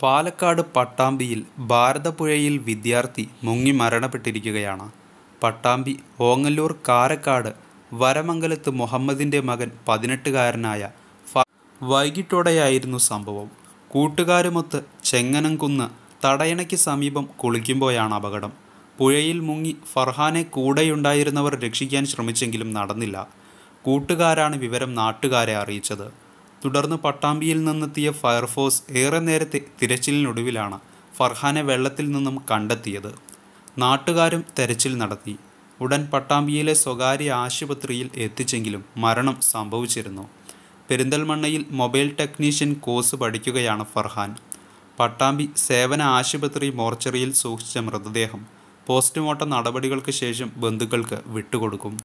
പാലക്കാട് പട്ടാമ്പിയിൽ ഭാരതപ്പുഴയിൽ വിദ്യാർത്ഥി മുങ്ങി മരണപ്പെട്ടിരിക്കുകയാണ് പട്ടാമ്പി ഓങ്ങല്ലൂർ കാരക്കാട് വരമംഗലത്ത് മുഹമ്മദിൻ്റെ മകൻ പതിനെട്ടുകാരനായ വൈകിട്ടോടെയായിരുന്നു സംഭവം കൂട്ടുകാരുമൊത്ത് ചെങ്ങനംകുന്ന് തടയണയ്ക്ക് സമീപം കുളിക്കുമ്പോഴാണ് അപകടം പുഴയിൽ മുങ്ങി ഫർഹാനെ കൂടെയുണ്ടായിരുന്നവർ രക്ഷിക്കാൻ ശ്രമിച്ചെങ്കിലും നടന്നില്ല കൂട്ടുകാരാണ് വിവരം നാട്ടുകാരെ അറിയിച്ചത് തുടർന്ന് പട്ടാമ്പിയിൽ നിന്നെത്തിയ ഫയർഫോഴ്സ് ഏറെ നേരത്തെ തിരച്ചിലിനൊടുവിലാണ് ഫർഹാനെ വെള്ളത്തിൽ നിന്നും കണ്ടെത്തിയത് നാട്ടുകാരും തെരച്ചിൽ നടത്തി ഉടൻ പട്ടാമ്പിയിലെ സ്വകാര്യ ആശുപത്രിയിൽ എത്തിച്ചെങ്കിലും മരണം സംഭവിച്ചിരുന്നു പെരിന്തൽമണ്ണയിൽ മൊബൈൽ ടെക്നീഷ്യൻ കോഴ്സ് പഠിക്കുകയാണ് ഫർഹാൻ പട്ടാമ്പി സേവന ആശുപത്രി മോർച്ചറിയിൽ സൂക്ഷിച്ച മൃതദേഹം പോസ്റ്റ്മോർട്ടം നടപടികൾക്ക് ശേഷം ബന്ധുക്കൾക്ക് വിട്ടുകൊടുക്കും